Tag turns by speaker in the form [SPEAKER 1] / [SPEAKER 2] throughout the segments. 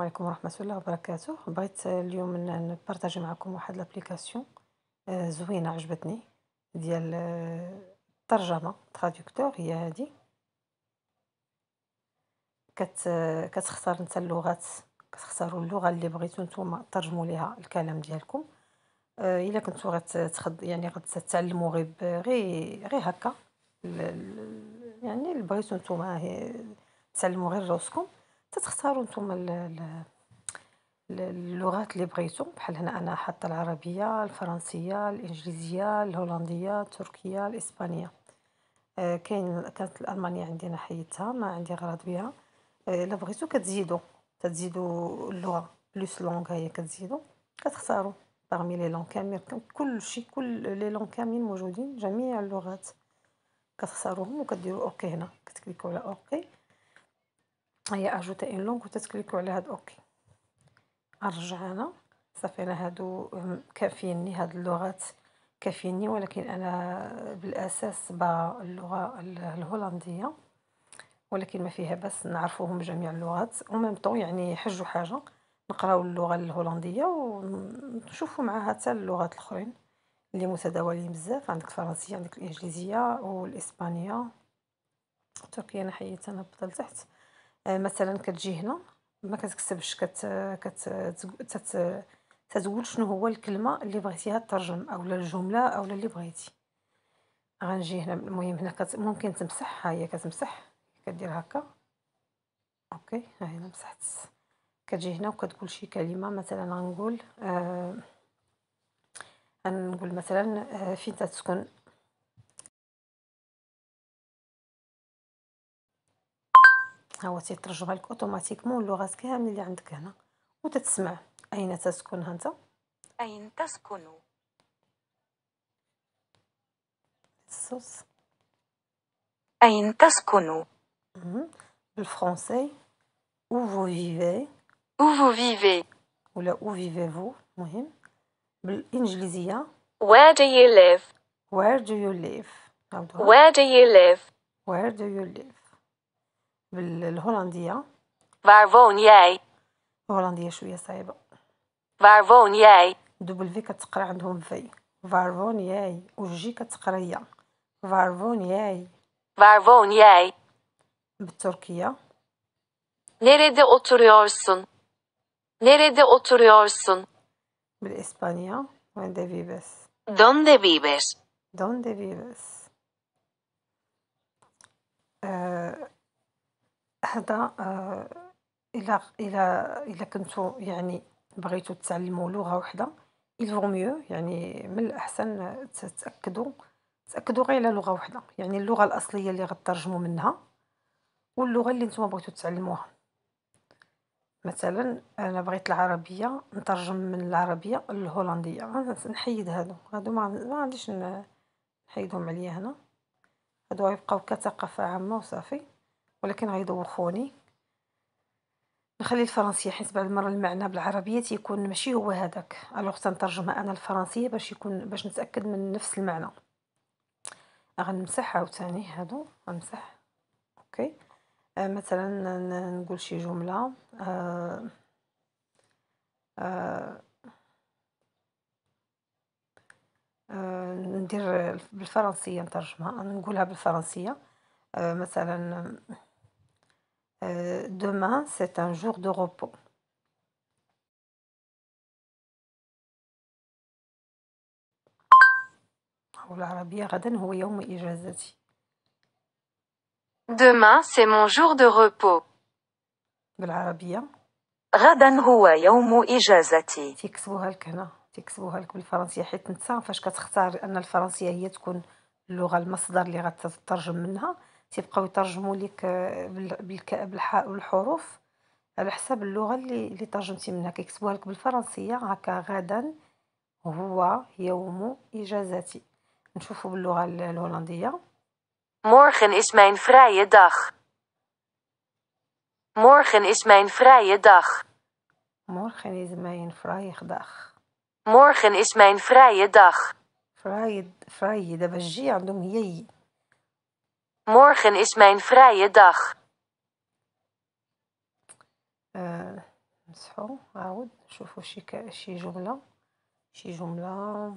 [SPEAKER 1] السلام عليكم ورحمة الله وبركاته بغيت اليوم نبارطاجي معكم واحد لابليكاسيون آه، زوينة عجبتني ديال آه، الترجمة تراديكتور هي هادي كت كتختار نتا اللغات كتختاروا اللغة اللي بغيتو نتوما ترجموا ليها الكلام ديالكم آه، الا كنتو غتخد يعني غتتعلموا غير غير غير هكا يعني اللي بغيتو نتوما تعلموا غير راسكم تتختاروا نتوما اللغات اللي بغيتو بحال هنا انا حاطه العربيه الفرنسيه الانجليزيه الهولنديه التركيه الاسبانيه آه كاين كانت الالمانيه عندي انا حيدتها ما عندي غرض بها آه، الا آه بغيتو كتزيدوا تزيدوا اللغه بلوس لونغ هي كتزيدوا كتختاروا باغمي لي لون كامل كل شيء كل لي لون كاملين موجودين جميع اللغات كتختاروهم وكديروا اوكي هنا كتكليكوا على اوكي هي اجوتا ان لونغ وتتكليكو على هاد اوكي ارجع انا صافي انا هادو كافيني هاد اللغات كافيني ولكن انا بالاساس با اللغه الهولنديه ولكن ما فيها بس نعرفوهم جميع اللغات وميم طون يعني حج حاجه نقراو اللغه الهولنديه ونشوفوا معاها حتى اللغات الاخرين اللي متداولين بزاف عندك الفرنسيه عندك الانجليزيه والاسبانيه التركيه انا حيت انا بطل تحت آه، مثلا كتجي هنا ما كتكتبش كت كت شنو هو الكلمه اللي بغيتيها ترجم اولا الجمله اولا اللي بغيتي غنجي هنا المهم هنا كت ممكن تمسح ها هي كتمسح كدير هكا اوكي ها هي مسحت كتجي هنا وكتقول شي كلمه مثلا غنقول آه غنقول مثلا آه، فين تتسكن ها هو تيترجمها لك اوتوماتيكمون اللغات كامل اللي عندك هنا وتتسمع اين تسكن انت
[SPEAKER 2] اين تسكن
[SPEAKER 1] الصوص اين تسكن بالفرنسي او فو فيفي
[SPEAKER 2] او فو فيفي
[SPEAKER 1] ولا او فيفي فو مهم بالانجليزيه
[SPEAKER 2] وير دو يو ليف
[SPEAKER 1] وير دو يو ليف وير
[SPEAKER 2] دو يو ليف
[SPEAKER 1] وير دو يو ليف بالهولندية
[SPEAKER 2] Waar woon jij?
[SPEAKER 1] الهولندية شوية صعيبة
[SPEAKER 2] Waar woon jij?
[SPEAKER 1] دوبل في كتقرا عندهم في فارفون ياي وجي كتقرا هي فارفون ياي
[SPEAKER 2] Waar woon jij?
[SPEAKER 1] بالتركية
[SPEAKER 2] Nerede oturuyorsun? Nerede oturuyorsun?
[SPEAKER 1] بالإسبانية وين دي فيفيس
[SPEAKER 2] Donde vives?
[SPEAKER 1] دون دي هذا آه، الى الى الى كنتو يعني بغيتو تتعلموا لغه وحده الفو ميو يعني من الاحسن تتاكدوا تاكدوا غير على لغه وحده يعني اللغه الاصليه اللي غترجموا منها واللغه اللي نتوما بغيتو تتعلموها مثلا انا بغيت العربيه نترجم من العربيه للهولنديه نحيد هادو هادو ما غاديش نحيدهم عليا هنا هادو غيبقاو كثقافه عامه وصافي ولكن غيدوخوني نخلي الفرنسية حيت بعض المرة المعنى بالعربية تيكون ماشي هو هذاك الوغ تنترجمها انا الفرنسية باش يكون باش نتاكد من نفس المعنى غنمسح عاوتاني هادو غنمسح اوكي آه مثلا نقول شي جمله آه آه آه ندير بالفرنسيه نترجمها نقولها بالفرنسيه
[SPEAKER 2] آه مثلا Euh, demain, c'est un jour de repos. Demain, c'est mon jour de repos.
[SPEAKER 1] بالعربية غدا هو يوم إجازتي تيكتبوها لك هنا تيكتبوها لك بالفرنسية حيت نتا فاش كتختار أن الفرنسية هي تكون اللغة المصدر اللي غتترجم منها تيبقاو يترجموا آه، لك بالحروف على حساب اللغه اللي اللي ترجمتي منها كيكتبوها لك بالفرنسيه هكا غدا هو يوم اجازتي نشوفوا باللغه الهولنديه
[SPEAKER 2] Morgen is mijn vrije dag. Morgen is mijn vrije dag.
[SPEAKER 1] Morgen is mijn vrije dag.
[SPEAKER 2] Morgen is mijn vrije dag.
[SPEAKER 1] Vrije, vrije, dat was je,
[SPEAKER 2] Morgen is mijn vrije dag.
[SPEAKER 1] نمسحو عاود نشوفو شي شي جملة شي جملة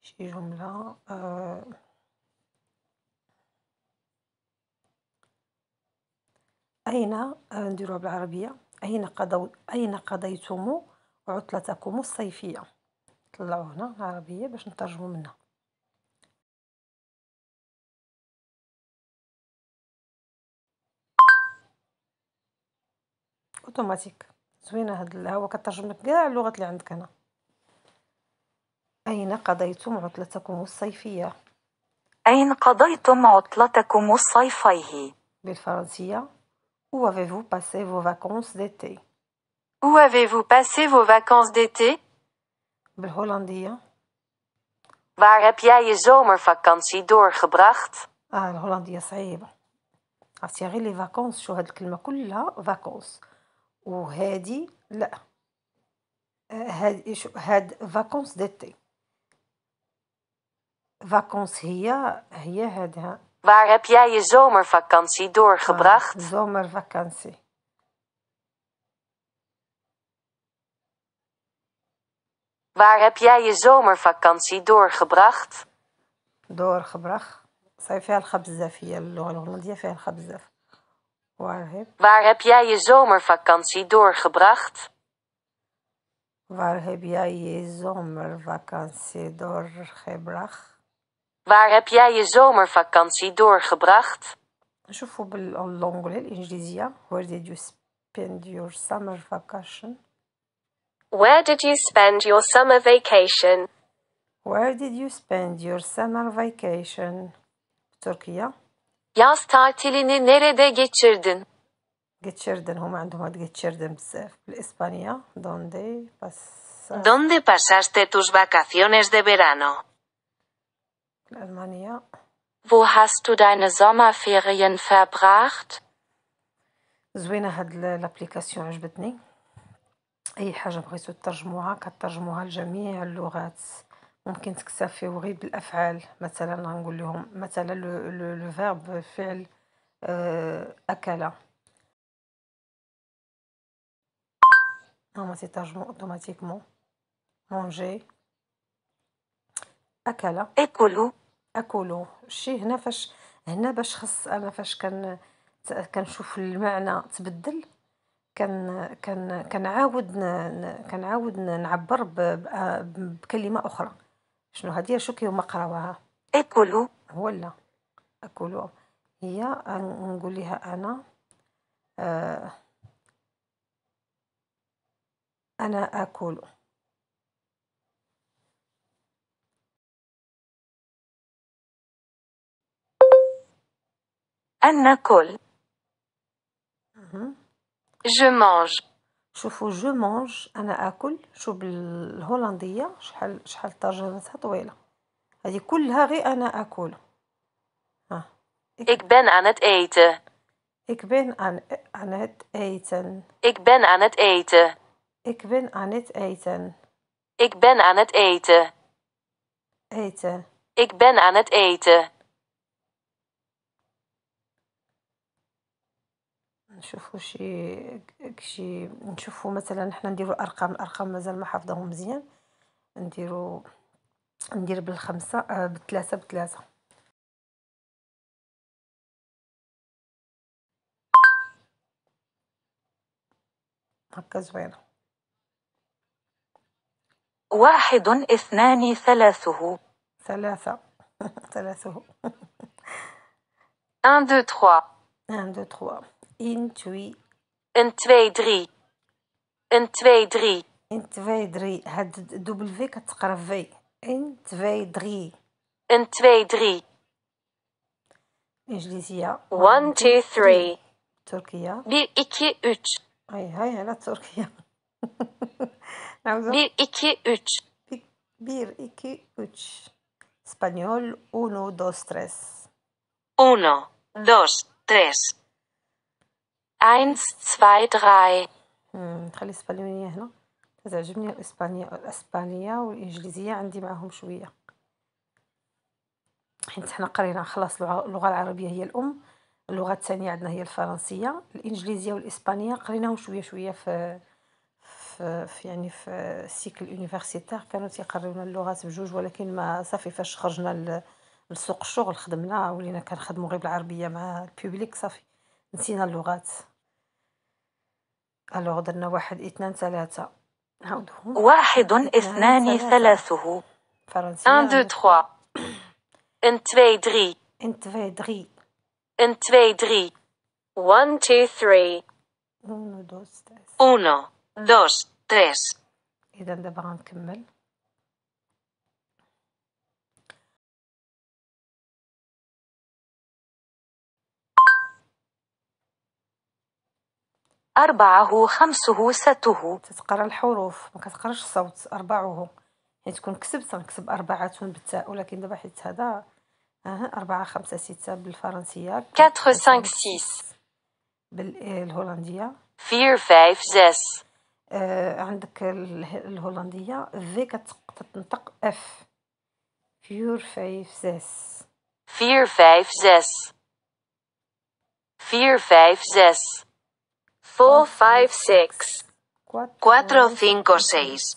[SPEAKER 1] شي جملة آه أين نديروها بالعربية أين قضو- أين قضيتم عطلتكم الصيفية نطلعو
[SPEAKER 2] هنا العربية باش نترجمو منها
[SPEAKER 1] اوتوماتيك زوينه هاد ها هو كترجم لك كاع اللغات اللي عندك هنا اين قضيتم عطلتكم الصيفيه
[SPEAKER 2] اين قضيتم عطلتكم الصيفيه
[SPEAKER 1] بالفرنسيه où avez-vous passé vos vacances d'été
[SPEAKER 2] où avez-vous passé vos vacances d'été بالهولنديه Waar heb jij je zomervakantie doorgebracht?
[SPEAKER 1] اه الهولندية صعيبة عرفتي غير لي فاكونس شو هاد الكلمة كلها فاكونس وهادي لا هاد هاد فاكونس ديتي فاكونس هي هي هادها
[SPEAKER 2] Waar heb jij je zomervakantie doorgebracht?
[SPEAKER 1] Ah, zomervakantie.
[SPEAKER 2] Waar heb jij je zomervakantie doorgebracht?
[SPEAKER 1] doorgebracht. صافي فيها الخبزه في اللغه فيها Waar
[SPEAKER 2] heb, jij je zomervakantie doorgebracht?
[SPEAKER 1] Waar heb jij je zomervakantie doorgebracht?
[SPEAKER 2] Waar heb jij je zomervakantie doorgebracht?
[SPEAKER 1] شوفوا باللونغلي Where did you spend your summer vacation?
[SPEAKER 2] Where did you spend your summer vacation?
[SPEAKER 1] Where did you spend your summer vacation? Turkije.
[SPEAKER 2] Yaz tatilini nerede geçirdin?
[SPEAKER 1] Geçirdin. هم عندهم هاد geçirdن بزاف بالاسبانيا donde pasaste?
[SPEAKER 2] ¿Dónde pasaste tus vacaciones de verano? المانيا Wo hast du deine Sommerferien verbracht?
[SPEAKER 1] زوينه هاد ال- لابليكاسيون عجبتني اي حاجه بغيتو تترجموها كترجموها لجميع اللغات ممكن تكتفيو غير بالافعال مثلا غنقول لهم مثلا لو فيرب فعل آه، اكل هما تيترجمو اوتوماتيكمون مونجي اكل اكلو اكلو شي هنا فاش هنا باش خص انا فاش كان كنشوف المعنى تبدل كان كان كنعاود كنعاود نعبر بكلمه اخرى شنو هادي شوكي هما قراوها اكلوا ولا اكلوا هي نقول لها انا آه
[SPEAKER 2] انا اكل أنا كل. جو
[SPEAKER 1] مانج شوفوا جو مانج انا اكل شو بالهولنديه شحال شحال ترجمتها طويله هذه كلها غير انا اكل ها
[SPEAKER 2] ik ben aan het eten
[SPEAKER 1] ik ben aan, aan het eten
[SPEAKER 2] ik ben aan het eten
[SPEAKER 1] ik ben aan het eten
[SPEAKER 2] ik ben aan het eten eten ik ben aan het eten
[SPEAKER 1] نشوفوا شي كشي نشوفوا مثلا حنا نديروا ارقام الارقام مازال ما حافظهم مزيان نديروا
[SPEAKER 2] ندير بالخمسه آه بالثلاثه بالثلاثه هكا زوينه واحد اثنان ثلاثه ثلاثه ثلاثه 1 2 3 1
[SPEAKER 1] 2 3 1, 2.
[SPEAKER 2] Een twee 3. Een 2, 3.
[SPEAKER 1] Een 2, 3. هاد الدبل في كتقرا في. ان 2, 3.
[SPEAKER 2] Een 2, 3.
[SPEAKER 1] İngilizce. 1, 2, 3. Türkiye.
[SPEAKER 2] 1, 2, 3. Ay
[SPEAKER 1] hay hala Türkiye. Bir, iki, üç. Bir, iki, üç. Spanyol, uno, dos, tres.
[SPEAKER 2] Uno, dos, tres. 1 2 3
[SPEAKER 1] نخلي الاسبانيه هنا تعجبني الاسبانيه الاسبانيه والانجليزيه عندي معاهم شويه حيت حنا قرينا خلاص اللغه العربيه هي الام اللغه الثانيه عندنا هي الفرنسيه الانجليزيه والاسبانيه قريناهم شويه شويه في في, يعني في سيكل اليونيفرسيتير كانوا تيقريونا اللغات بجوج ولكن ما صافي فاش خرجنا لسوق الشغل خدمنا ولينا كنخدمو غير بالعربيه مع البوبليك صافي نسينا اللغات الوغ درنا واحد اثنان ثلاثة واحد اثنان ثلاثة فرنسية دو
[SPEAKER 2] 2 ان توي 2
[SPEAKER 1] ان توي 2 3
[SPEAKER 2] 1 2 وان 1 ثري 3 1 2 3 1 2
[SPEAKER 1] إذا دابا غنكمل
[SPEAKER 2] أربعه
[SPEAKER 1] خمسه سته تتقرا الحروف ما كتقراش الصوت أربعه حيت يعني تكون كسبت غنكسب أربعة بالتاء ولكن دابا حيت هذا أه أربعة خمسة ستة بالفرنسية 4 سانك سيس بالهولندية
[SPEAKER 2] فير فايف زيس
[SPEAKER 1] آه عندك الهولندية في كتنطق اف فير فايف زيس
[SPEAKER 2] فير فايف زيس فير فايف زيس 4, 5, 6. 4, 5, 6.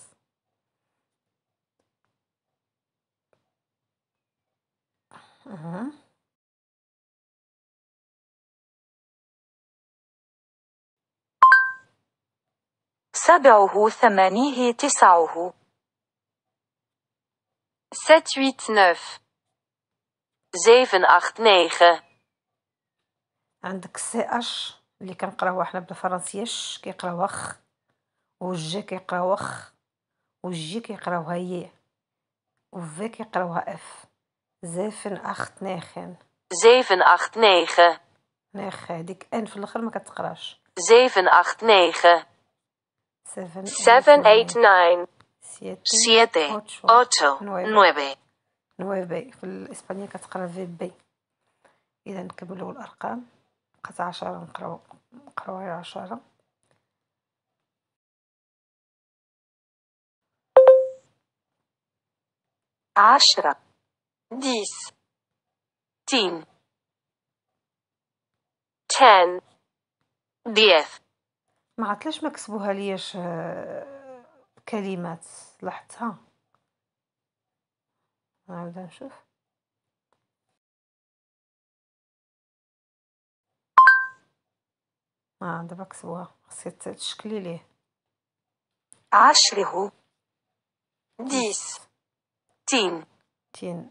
[SPEAKER 2] Ajá. سبعه ثمانيه تسعه 7, 8, 9 7, 8, 9
[SPEAKER 1] عندك سي اش اللي كنقراوها حنا بالفرنسيه ش كيقراو وخ وج كيقرا وخ وجي كيقراوها ي وفي كيقراوها اف زيفن اخت نيخن
[SPEAKER 2] زيفن اخت نيخن
[SPEAKER 1] نيخ هاديك ان في الاخر ما كتقراش
[SPEAKER 2] زيفن اخت نيخن
[SPEAKER 1] سيفن سيفن ايت
[SPEAKER 2] ناين سيتي اوتو نويبي
[SPEAKER 1] نويبي في الاسبانيه كتقرا في بي اذا كملوا الارقام قطع عشرة نقراو نقراو عشرة
[SPEAKER 2] عشرة ديس تين تن ديث
[SPEAKER 1] ما عطلش ما كسبوها ليش آه، كلمات لاحظتها
[SPEAKER 2] نعاود نشوف اه دابا كتبوها خصك تشكلي ليه عشره ديس
[SPEAKER 1] تين تين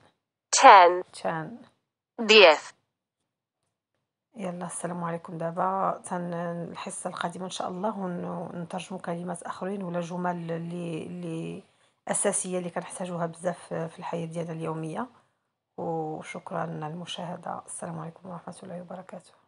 [SPEAKER 1] تان تان ديث يلا السلام عليكم دابا تن الحصه القادمه ان شاء الله ونترجم كلمات اخرين ولا جمل اللي اللي اساسيه اللي كنحتاجوها بزاف في الحياه ديالنا اليوميه وشكرا للمشاهده السلام عليكم ورحمه الله وبركاته